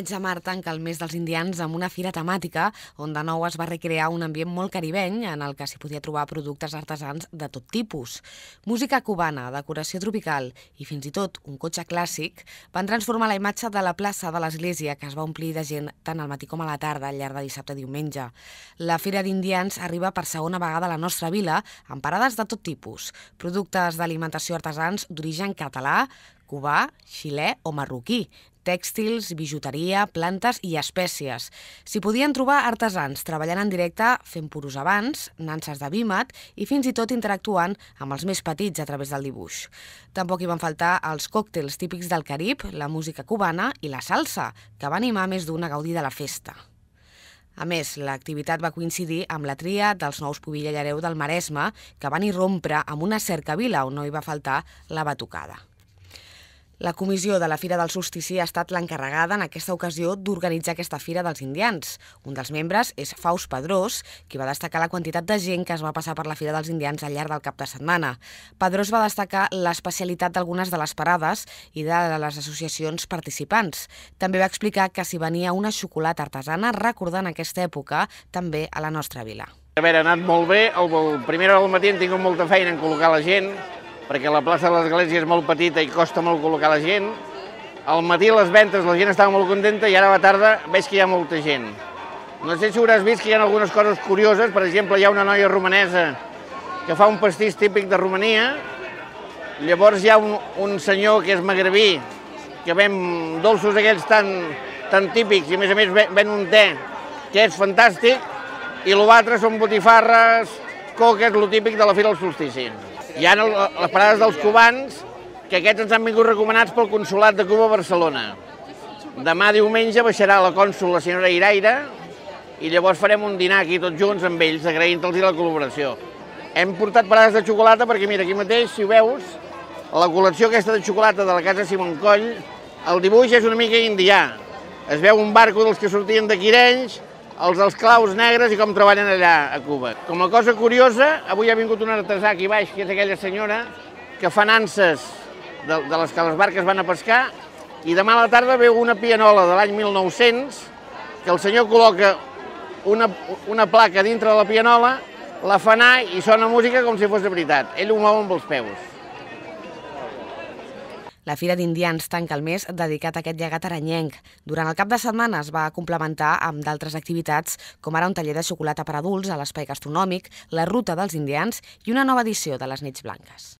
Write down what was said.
de Mar tanca el mes dels indians amb una fira temàtica on de nou es va recrear un ambient molt caribeny en el que s'hi podia trobar productes artesans de tot tipus. Música cubana, decoració tropical i fins i tot un cotxe clàssic van transformar la imatge de la plaça de l'església que es va omplir de gent tant al matí com a la tarda al llarg de dissabte i diumenge. La Fira d'Indians arriba per segona vegada a la nostra vila amb parades de tot tipus, productes d'alimentació artesans d'origen català, cubà, xilè o marroquí, tèxtils, bijuteria, plantes i espècies. S'hi podien trobar artesans treballant en directe fent puros abans, nanses de bímet i fins i tot interactuant amb els més petits a través del dibuix. Tampoc hi van faltar els còctels típics del Carib, la música cubana i la salsa, que va animar més d'una a gaudir de la festa. A més, l'activitat va coincidir amb la tria dels nous pobillallareu del Maresme, que van irrompre amb una cercavila on no hi va faltar la batucada. La comissió de la Fira del Solstici ha estat l'encarregada en aquesta ocasió d'organitzar aquesta Fira dels Indians. Un dels membres és Faust Pedrós, qui va destacar la quantitat de gent que es va passar per la Fira dels Indians al llarg del cap de setmana. Pedrós va destacar l'especialitat d'algunes de les parades i de les associacions participants. També va explicar que s'hi venia una xocolata artesana recordant aquesta època també a la nostra vila. Haver anat molt bé, el, el primer al matí hem tingut molta feina en col·locar la gent, perquè la plaça de l'Església és molt petita i costa molt col·locar la gent. Al matí les ventes, la gent estava molt contenta i ara a la tarda veig que hi ha molta gent. No sé si hauràs vist que hi ha algunes coses curioses, per exemple, hi ha una noia romanesa que fa un pastís típic de Romania, llavors hi ha un, un senyor que és magrebí, que ven dolços aquells tan, tan típics, i a més a més ven un te que és fantàstic, i l'altre són botifarres, coques, lo típic de la fira del solstici. Hi ha el, les parades dels cubans, que aquests ens han vingut recomanats pel Consolat de Cuba a Barcelona. Demà diumenge baixarà la cònsul, la senyora Iraira i llavors farem un dinar aquí tots junts amb ells, agraint-los la col·laboració. Hem portat parades de xocolata perquè, mira, aquí mateix, si ho veus, la col·lecció aquesta de xocolata de la casa Simon Coll, el dibuix és una mica indià. Es veu un barco dels que sortien de Quirenys, els esclaus negres i com treballen allà a Cuba. Com a cosa curiosa, avui ha vingut un artesà aquí baix, que és aquella senyora que fa nances de, de les que les barques van a pescar i demà a la tarda veu una pianola de l'any 1900 que el senyor col·loca una, una placa dintre de la pianola, la fa anar i sona música com si fos de veritat. Ell ho mou amb els peus. La Fira d'Indians tanca el mes dedicat a aquest llegat aranyenc. Durant el cap de setmana es va complementar amb d'altres activitats, com ara un taller de xocolata per adults a l'espai gastronòmic, la ruta dels indians i una nova edició de les nits blanques.